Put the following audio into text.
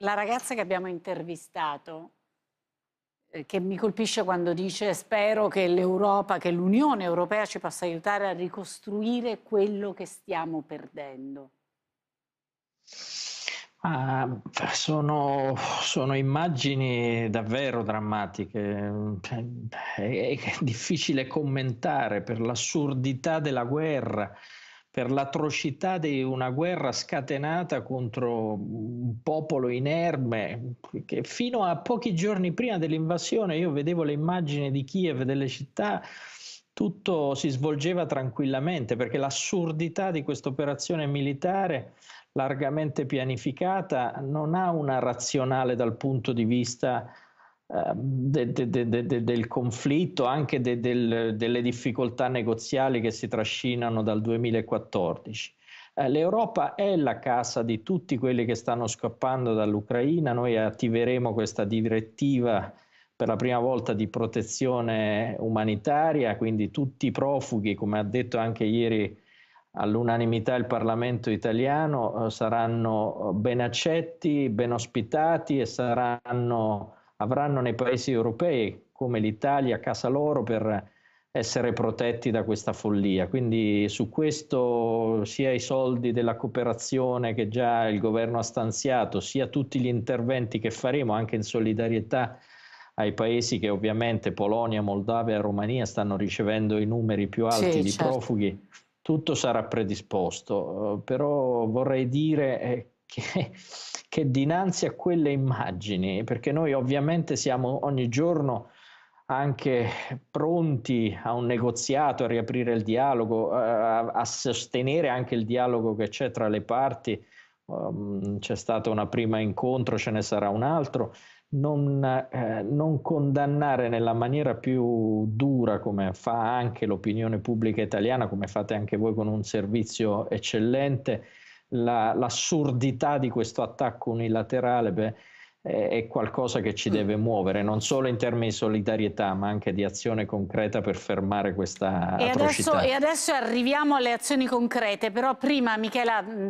La ragazza che abbiamo intervistato, eh, che mi colpisce quando dice spero che l'Europa, che l'Unione Europea ci possa aiutare a ricostruire quello che stiamo perdendo. Ah, sono, sono, immagini davvero drammatiche, cioè, è, è difficile commentare per l'assurdità della guerra, per l'atrocità di una guerra scatenata contro un popolo inerme, che fino a pochi giorni prima dell'invasione io vedevo le immagini di Kiev, delle città, tutto si svolgeva tranquillamente, perché l'assurdità di questa operazione militare largamente pianificata non ha una razionale dal punto di vista Ehm, de, de, del conflitto, anche del, delle difficoltà negoziali che si trascinano dal 2014. Eh, L'Europa è la casa di tutti quelli che stanno scappando dall'Ucraina, noi attiveremo questa direttiva per la prima volta di protezione umanitaria, quindi tutti i profughi, come ha detto anche ieri all'unanimità il Parlamento italiano, eh, saranno eh, ben accetti, ben ospitati e saranno avranno nei paesi europei come l'Italia casa loro per essere protetti da questa follia. Quindi su questo sia i soldi della cooperazione che già il governo ha stanziato, sia tutti gli interventi che faremo anche in solidarietà ai paesi che ovviamente Polonia, Moldavia e Romania stanno ricevendo i numeri più alti sì, di certo. profughi, tutto sarà predisposto. Però vorrei dire eh, che che dinanzi a quelle immagini, perché noi ovviamente siamo ogni giorno anche pronti a un negoziato, a riaprire il dialogo, a, a sostenere anche il dialogo che c'è tra le parti, um, c'è stato un primo incontro, ce ne sarà un altro, non, eh, non, condannare nella maniera più dura come fa anche l'opinione pubblica italiana, come fate anche voi con un servizio eccellente, la, l'assurdità di questo attacco unilaterale beh, è, qualcosa che ci deve muovere, non solo in termini di solidarietà, ma anche di azione concreta per fermare questa e atrocità. Adesso, e adesso arriviamo alle azioni concrete, però prima Michela...